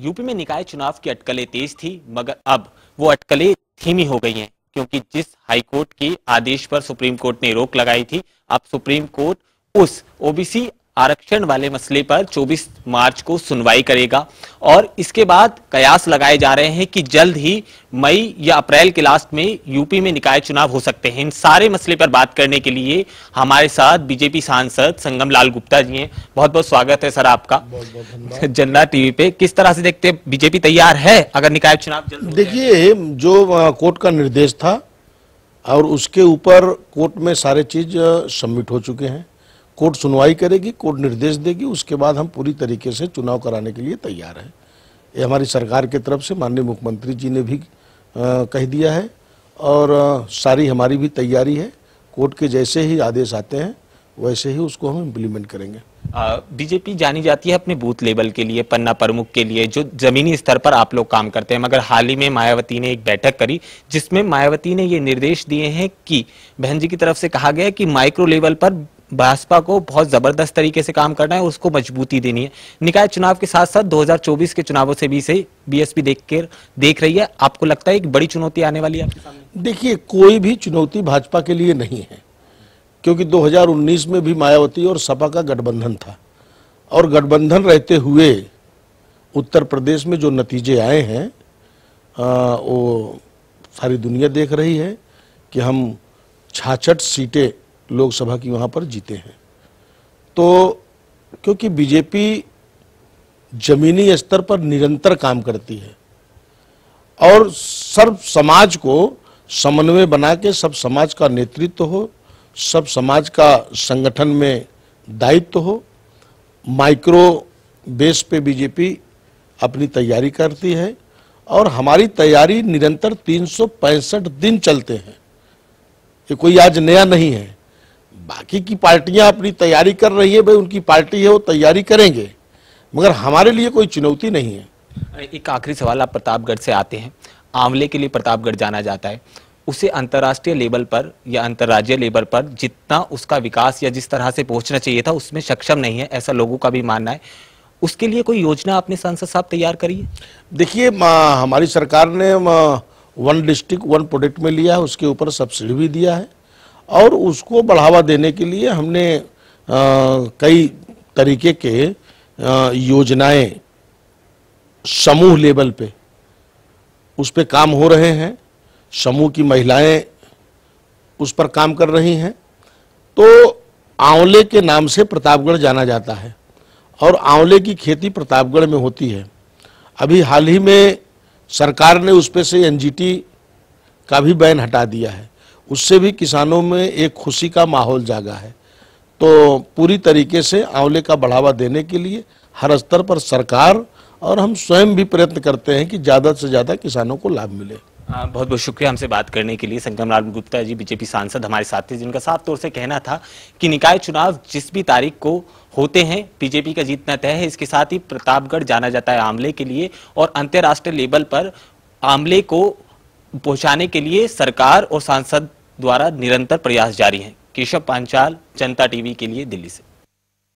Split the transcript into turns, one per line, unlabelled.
UP में निकाय चुनाव की अटकलें तेज थी मगर अब वो अटकलें धीमी हो गई हैं क्योंकि जिस हाईकोर्ट के आदेश पर सुप्रीम कोर्ट ने रोक लगाई थी अब सुप्रीम कोर्ट उस ओबीसी आरक्षण वाले मसले पर 24 मार्च को सुनवाई करेगा और इसके बाद कयास लगाए जा रहे हैं कि जल्द ही मई या अप्रैल के लास्ट में यूपी में निकाय चुनाव हो सकते हैं इन सारे मसले पर बात करने के लिए हमारे साथ बीजेपी सांसद संगम लाल गुप्ता जी हैं बहुत बहुत स्वागत है सर आपका जनता टीवी पे किस तरह से देखते हैं बीजेपी तैयार है अगर निकाय चुनाव
देखिए जो कोर्ट का निर्देश था और उसके ऊपर कोर्ट में सारे चीज सबमिट हो चुके हैं कोर्ट सुनवाई करेगी कोर्ट निर्देश देगी उसके बाद हम पूरी तरीके से चुनाव कराने के लिए तैयार हैं ये हमारी सरकार की तरफ से माननीय मुख्यमंत्री जी ने भी आ, कह दिया है और आ, सारी हमारी भी तैयारी है कोर्ट के जैसे ही आदेश आते हैं वैसे ही उसको हम इम्प्लीमेंट करेंगे
बीजेपी जानी जाती है अपने बूथ लेवल के लिए पन्ना प्रमुख के लिए जो जमीनी स्तर पर आप लोग काम करते हैं मगर हाल ही में मायावती ने एक बैठक करी जिसमें मायावती ने ये निर्देश दिए हैं कि बहन जी की तरफ से कहा गया कि माइक्रो लेवल पर भाजपा को बहुत जबरदस्त तरीके से काम करना है उसको मजबूती देनी है निकाय चुनाव के साथ साथ 2024 के चुनावों से भी सही बीएसपी देख के देख रही है आपको लगता है एक बड़ी चुनौती आने वाली है
देखिए कोई भी चुनौती भाजपा के लिए नहीं है क्योंकि 2019 में भी मायावती और सपा का गठबंधन था और गठबंधन रहते हुए उत्तर प्रदेश में जो नतीजे आए हैं वो सारी दुनिया देख रही है कि हम छाछठ सीटें लोकसभा की वहाँ पर जीते हैं तो क्योंकि बीजेपी जमीनी स्तर पर निरंतर काम करती है और सर्व समाज को समन्वय बना के सब समाज का नेतृत्व तो हो सब समाज का संगठन में दायित्व तो हो माइक्रो बेस पे बीजेपी अपनी तैयारी करती है और हमारी तैयारी निरंतर तीन दिन चलते हैं ये कोई आज नया नहीं है बाकी की पार्टियां अपनी तैयारी कर रही है भाई उनकी पार्टी है वो तैयारी करेंगे मगर हमारे लिए कोई चुनौती नहीं
है एक आखिरी सवाल आप प्रतापगढ़ से आते हैं आंवले के लिए प्रतापगढ़ जाना जाता है उसे अंतर्राष्ट्रीय लेवल पर या अंतर्राज्यीय लेवल पर जितना उसका विकास या जिस तरह से पहुंचना चाहिए था उसमें सक्षम नहीं है ऐसा लोगों का भी मानना है उसके लिए कोई योजना आपने सांसद साहब तैयार करी है
देखिए हमारी सरकार ने वन डिस्ट्रिक्ट वन प्रोडक्ट में लिया है उसके ऊपर सब्सिडी भी दिया है और उसको बढ़ावा देने के लिए हमने आ, कई तरीके के योजनाएं समूह लेवल पे उस पर काम हो रहे हैं समूह की महिलाएं उस पर काम कर रही हैं तो आंवले के नाम से प्रतापगढ़ जाना जाता है और आंवले की खेती प्रतापगढ़ में होती है अभी हाल ही में सरकार ने उस पर से एनजीटी का भी बैन हटा दिया है उससे भी किसानों में एक खुशी का माहौल जागा है तो पूरी तरीके से आंवले का बढ़ावा देने के लिए हर स्तर पर सरकार और हम स्वयं भी प्रयत्न करते हैं कि ज़्यादा से ज़्यादा किसानों को लाभ मिले
आ, बहुत बहुत शुक्रिया हमसे बात करने के लिए संगम लाल गुप्ता जी बीजेपी सांसद हमारे साथ थे जिनका साफ तौर से कहना था कि निकाय चुनाव जिस भी तारीख को होते हैं बीजेपी का जीतना तय है इसके साथ ही प्रतापगढ़ जाना जाता है आमले के लिए और अंतर्राष्ट्रीय लेवल पर आमले को पहुंचाने के लिए सरकार और सांसद द्वारा निरंतर प्रयास जारी हैं केशव पांचाल जनता टीवी के लिए दिल्ली से